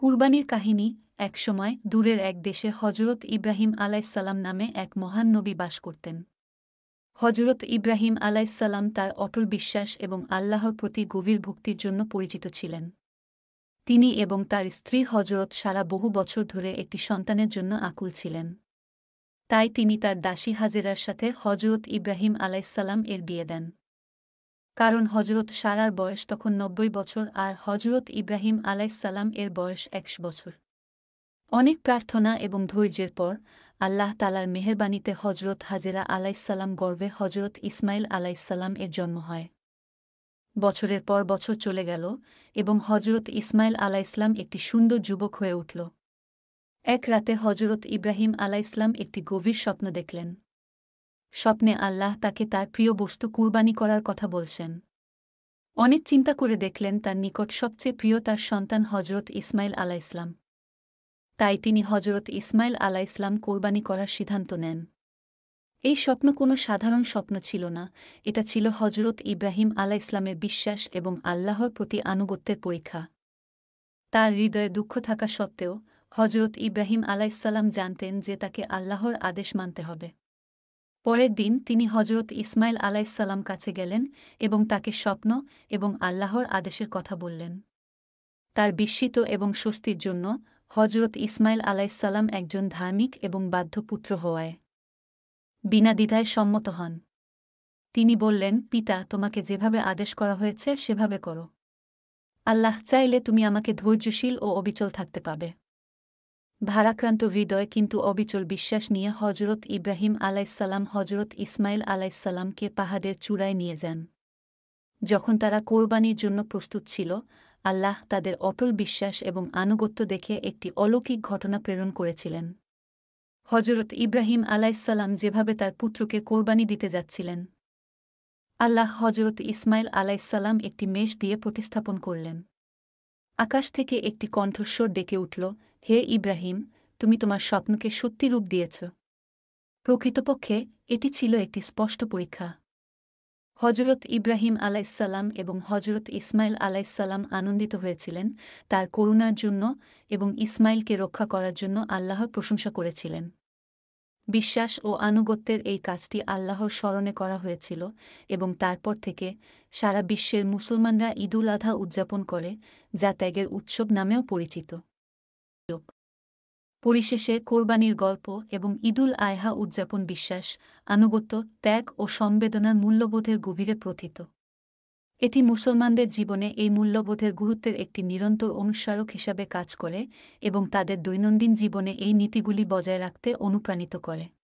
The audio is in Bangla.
কুরবানির কাহিনী একসময় দূরের এক দেশে হজরত ইব্রাহিম আলাইসাল্লাম নামে এক মহান নবী বাস করতেন হজরত ইব্রাহিম আলাইসাল্লাম তার অটল বিশ্বাস এবং আল্লাহর প্রতি গভীর ভক্তির জন্য পরিচিত ছিলেন তিনি এবং তার স্ত্রী হজরত সারা বহু বছর ধরে একটি সন্তানের জন্য আকুল ছিলেন তাই তিনি তার দাসী হাজেরার সাথে হজরত ইব্রাহিম আলাইসাল্লাম এর বিয়ে দেন কারণ হজরত সারার বয়স তখন নব্বই বছর আর হজরত ইব্রাহিম সালাম এর বয়স একশ বছর অনেক প্রার্থনা এবং ধৈর্যের পর আল্লাহ তালার মেহরবানিতে হজরত হাজেরা আলাইসাল্লাম গর্বে হজরত ইসমাইল আলাইসাল্লাম এর জন্ম হয় বছরের পর বছর চলে গেল এবং হজরত ইসমাইল আলাইসলাম একটি সুন্দর যুবক হয়ে উঠল এক রাতে হজরত ইব্রাহিম আলাইসলাম একটি গভীর স্বপ্ন দেখলেন স্বপ্নে আল্লাহ তাকে তার প্রিয় বস্তু কুরবানি করার কথা বলছেন অনেক চিন্তা করে দেখলেন তার নিকট সবচেয়ে প্রিয় তার সন্তান হজরত ইসমাইল আলা ইসলাম তাই তিনি হজরত ইসমাইল আলা ইসলাম কোরবানি করার সিদ্ধান্ত নেন এই স্বপ্ন কোনো সাধারণ স্বপ্ন ছিল না এটা ছিল হজরত ইব্রাহিম আলা ইসলামের বিশ্বাস এবং আল্লাহর প্রতি আনুগত্যের পরীক্ষা তার হৃদয়ে দুঃখ থাকা সত্ত্বেও হজরত ইব্রাহিম ইসলাম জানতেন যে তাকে আল্লাহর আদেশ মানতে হবে পরের দিন তিনি হজরত ইসমাইল আলাইসাল্লাম কাছে গেলেন এবং তাকে স্বপ্ন এবং আল্লাহর আদেশের কথা বললেন তার বিস্মিত এবং স্বস্তির জন্য হজরত ইসমাইল আলাইসাল্লাম একজন ধার্মিক এবং বাধ্যপুত্র হওয়ায় বিনা দ্বিধায় সম্মত হন তিনি বললেন পিতা তোমাকে যেভাবে আদেশ করা হয়েছে সেভাবে করো আল্লাহ চাইলে তুমি আমাকে ধৈর্যশীল ও অবিচল থাকতে পাবে ভারাক্রান্ত হৃদয় কিন্তু অবিচল বিশ্বাস নিয়ে হজরত ইব্রাহিম আলাইসাল্লাম হজরত ইসমাইল আলাইসাল্লামকে পাহাড়ের চূড়ায় নিয়ে যান যখন তারা কোরবানির জন্য প্রস্তুত ছিল আল্লাহ তাদের অটল বিশ্বাস এবং আনুগত্য দেখে একটি অলৌকিক ঘটনা প্রেরণ করেছিলেন হজরত ইব্রাহিম আলাইসাল্লাম যেভাবে তার পুত্রকে কোরবানি দিতে যাচ্ছিলেন আল্লাহ হজরত ইসমাইল আলাইসাল্লাম একটি মেষ দিয়ে প্রতিস্থাপন করলেন আকাশ থেকে একটি কণ্ঠস্বর ডেকে উঠল হে ইব্রাহিম তুমি তোমার স্বপ্নকে সত্যি রূপ দিয়েছ প্রকৃতপক্ষে এটি ছিল একটি স্পষ্ট পরীক্ষা হজরত ইব্রাহিম আলাইসাল্লাম এবং হজরত ইসমাইল আলাইসাল্লাম আনন্দিত হয়েছিলেন তার করুণার জন্য এবং ইসমাইলকে রক্ষা করার জন্য আল্লাহর প্রশংসা করেছিলেন বিশ্বাস ও আনুগত্যের এই কাজটি আল্লাহর স্মরণে করা হয়েছিল এবং তারপর থেকে সারা বিশ্বের মুসলমানরা ঈদুল আধা উদযাপন করে যা ত্যাগের উৎসব নামেও পরিচিত পরিশেষে কোরবানির গল্প এবং ঈদুল আয়হা উদযাপন বিশ্বাস আনুগত্য ত্যাগ ও সম্বেদনার মূল্যবোধের গভীরে প্রথিত এটি মুসলমানদের জীবনে এই মূল্যবোধের গুরুত্বের একটি নিরন্তর অনুস্মারক হিসাবে কাজ করে এবং তাদের দৈনন্দিন জীবনে এই নীতিগুলি বজায় রাখতে অনুপ্রাণিত করে